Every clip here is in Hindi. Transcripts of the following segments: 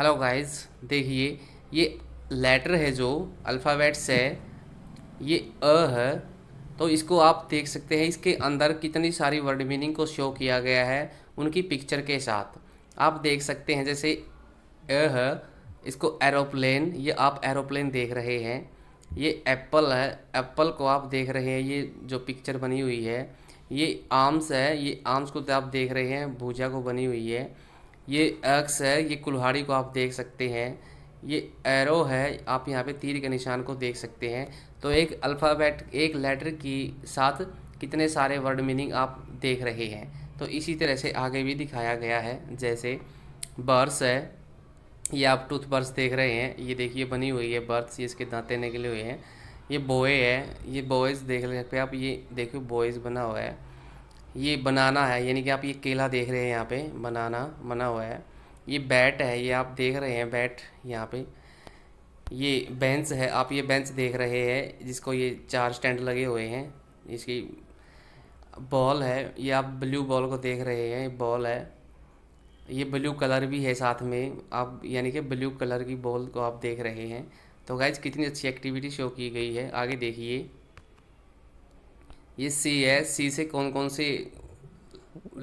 हेलो गाइस देखिए ये लेटर है जो अल्फ़ाबेट्स है ये अ है तो इसको आप देख सकते हैं इसके अंदर कितनी सारी वर्ड मीनिंग को शो किया गया है उनकी पिक्चर के साथ आप देख सकते हैं जैसे अ है इसको एरोप्लेन ये आप एरोप्लेन देख रहे हैं ये एप्पल है एप्पल को आप देख रहे हैं ये जो पिक्चर बनी हुई है ये आर्म्स है ये आर्म्स को तो आप देख रहे हैं भूजा को बनी हुई है ये एक्स है ये कुल्हाड़ी को आप देख सकते हैं ये एरो है आप यहाँ पे तीर के निशान को देख सकते हैं तो एक अल्फ़ाबेट एक लेटर की साथ कितने सारे वर्ड मीनिंग आप देख रहे हैं तो इसी तरह से आगे भी दिखाया गया है जैसे बर्स है ये आप टूथ बर्स देख रहे हैं ये देखिए बनी हुई है बर्स ये इसके दाँते निकले हुए हैं ये बोए है ये बॉयज़ देख रहे आप ये देखिए बॉयज़ बना हुआ है ये बनाना है यानी कि आप ये केला देख रहे हैं यहाँ पे बनाना बना हुआ है ये बैट है ये आप देख रहे हैं बैट यहाँ पे ये बेंच है आप ये बेंच देख रहे हैं जिसको ये चार स्टैंड लगे हुए हैं इसकी बॉल है ये आप ब्लू बॉल को देख रहे हैं बॉल है ये ब्लू कलर भी है साथ में आप यानी कि ब्लू कलर की बॉल को आप देख रहे हैं तो गाइज कितनी अच्छी एक्टिविटी शो की गई है आगे देखिए ये सी है सी से कौन कौन से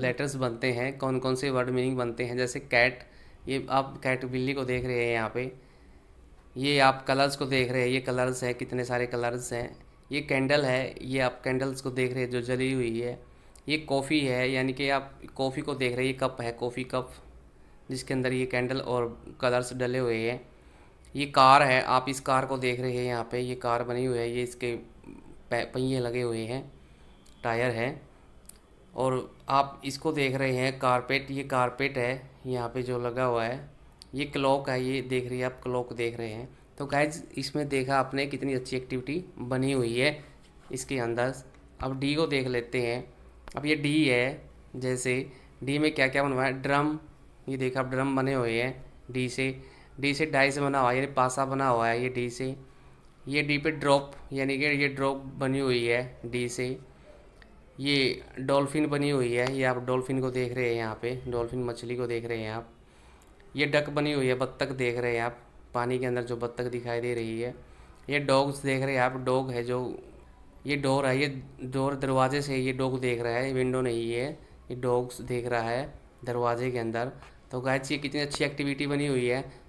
लेटर्स बनते हैं कौन कौन से वर्ड मीनिंग बनते हैं जैसे कैट ये आप कैट बिल्ली को देख रहे हैं यहाँ पे ये आप कलर्स को देख रहे हैं ये कलर्स हैं कितने सारे कलर्स हैं ये कैंडल है ये आप कैंडल्स को देख रहे हैं जो जली हुई है ये कॉफ़ी है यानी कि आप कॉफ़ी को देख रहे हैं ये कप है कॉफ़ी कप जिसके अंदर ये कैंडल और कलर्स डले हुए हैं ये कार है आप इस कार को देख रहे हैं यहाँ पे ये कार बनी हुई है ये इसके पहिए लगे हुए हैं टायर है और आप इसको देख रहे हैं कारपेट ये कारपेट है यहाँ पे जो लगा हुआ है ये क्लॉक है ये देख रही है आप क्लॉक देख रहे हैं तो गैज इसमें देखा आपने कितनी अच्छी एक्टिविटी बनी हुई है इसके अंदर अब डी को देख लेते हैं अब ये डी है जैसे डी में क्या क्या बनवाया ड्रम ये देखा आप ड्रम बने हुए हैं डी से डी से डाई से बना हुआ है यानी पासा बना हुआ है ये डी से ये डी पे ड्रॉप यानी कि ये ड्रॉप बनी हुई है डी से ये डॉल्फिन बनी हुई है ये आप डॉल्फिन को देख रहे हैं यहाँ पे डॉल्फिन मछली को देख रहे हैं आप ये डक बनी हुई है बत्तख देख रहे हैं आप पानी के अंदर जो बत्तख दिखाई दे रही है ये डॉग्स देख रहे हैं आप डॉग है जो ये डोर है ये डोर दरवाजे से ये डॉग देख रहा है विंडो नहीं है ये डॉग्स देख रहा है दरवाजे के अंदर तो गाय ये कितनी अच्छी एक्टिविटी बनी हुई है